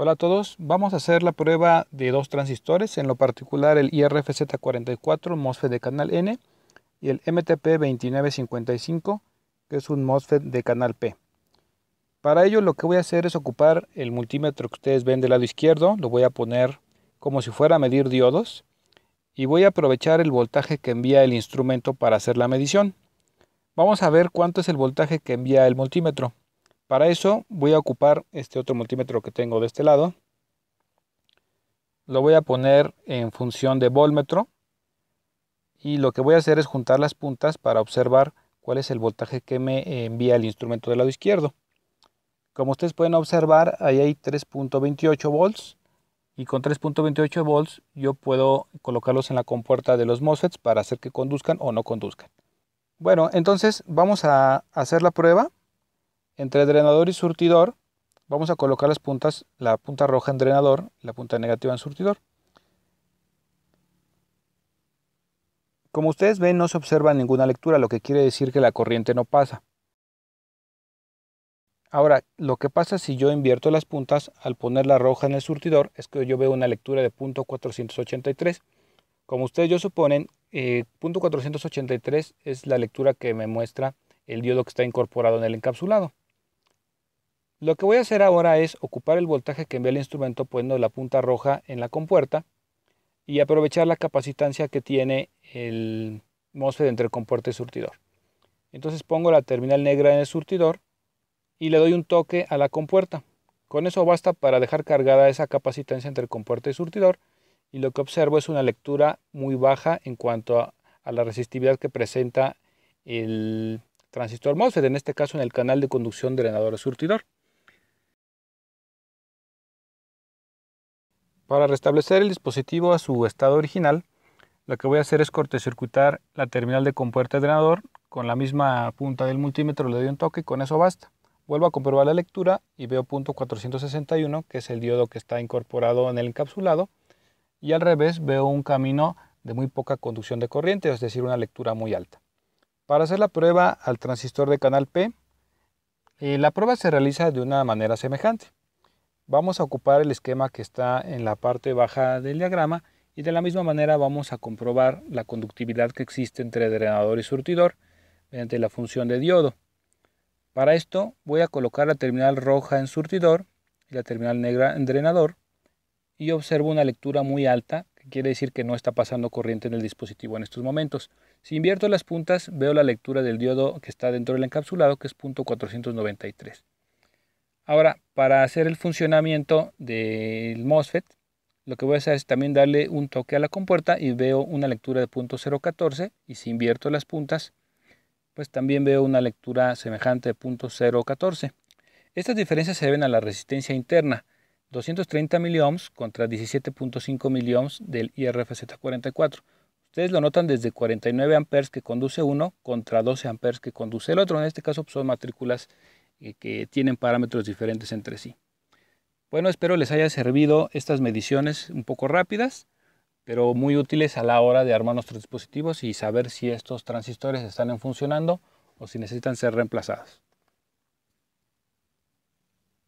Hola a todos, vamos a hacer la prueba de dos transistores, en lo particular el IRFZ44 MOSFET de canal N y el MTP2955 que es un MOSFET de canal P. Para ello lo que voy a hacer es ocupar el multímetro que ustedes ven del lado izquierdo, lo voy a poner como si fuera a medir diodos y voy a aprovechar el voltaje que envía el instrumento para hacer la medición. Vamos a ver cuánto es el voltaje que envía el multímetro. Para eso voy a ocupar este otro multímetro que tengo de este lado. Lo voy a poner en función de volmetro. Y lo que voy a hacer es juntar las puntas para observar cuál es el voltaje que me envía el instrumento del lado izquierdo. Como ustedes pueden observar, ahí hay 3.28 volts. Y con 3.28 volts yo puedo colocarlos en la compuerta de los MOSFETs para hacer que conduzcan o no conduzcan. Bueno, entonces vamos a hacer la prueba entre drenador y surtidor vamos a colocar las puntas, la punta roja en drenador la punta negativa en surtidor. Como ustedes ven no se observa ninguna lectura, lo que quiere decir que la corriente no pasa. Ahora, lo que pasa si yo invierto las puntas al poner la roja en el surtidor es que yo veo una lectura de 483. Como ustedes yo suponen, eh, punto 483 es la lectura que me muestra el diodo que está incorporado en el encapsulado. Lo que voy a hacer ahora es ocupar el voltaje que envía el instrumento poniendo la punta roja en la compuerta y aprovechar la capacitancia que tiene el MOSFET entre compuerta y surtidor. Entonces pongo la terminal negra en el surtidor y le doy un toque a la compuerta. Con eso basta para dejar cargada esa capacitancia entre compuerta y surtidor y lo que observo es una lectura muy baja en cuanto a, la resistividad que presenta el transistor MOSFET, en este caso en el canal de conducción del drenador-surtidor. Para restablecer el dispositivo a su estado original, lo que voy a hacer es cortocircuitar la terminal de compuerta drenador con la misma punta del multímetro le doy un toque y con eso basta. Vuelvo a comprobar la lectura y veo punto 461 que es el diodo que está incorporado en el encapsulado y al revés veo un camino de muy poca conducción de corriente, es decir, una lectura muy alta. Para hacer la prueba al transistor de canal P, eh, la prueba se realiza de una manera semejante vamos a ocupar el esquema que está en la parte baja del diagrama y de la misma manera vamos a comprobar la conductividad que existe entre drenador y surtidor mediante la función de diodo. Para esto voy a colocar la terminal roja en surtidor y la terminal negra en drenador y observo una lectura muy alta, que quiere decir que no está pasando corriente en el dispositivo en estos momentos. Si invierto las puntas, veo la lectura del diodo que está dentro del encapsulado, que es .493. Ahora, para hacer el funcionamiento del MOSFET, lo que voy a hacer es también darle un toque a la compuerta y veo una lectura de .014 y si invierto las puntas, pues también veo una lectura semejante de .014. Estas diferencias se deben a la resistencia interna, 230 miliohms contra 17.5 miliohms del IRFZ44. Ustedes lo notan desde 49 amperes que conduce uno contra 12 amperes que conduce el otro. En este caso pues, son matrículas eh, que tienen parámetros diferentes entre sí. Bueno, espero les haya servido estas mediciones un poco rápidas, pero muy útiles a la hora de armar nuestros dispositivos y saber si estos transistores están funcionando o si necesitan ser reemplazados.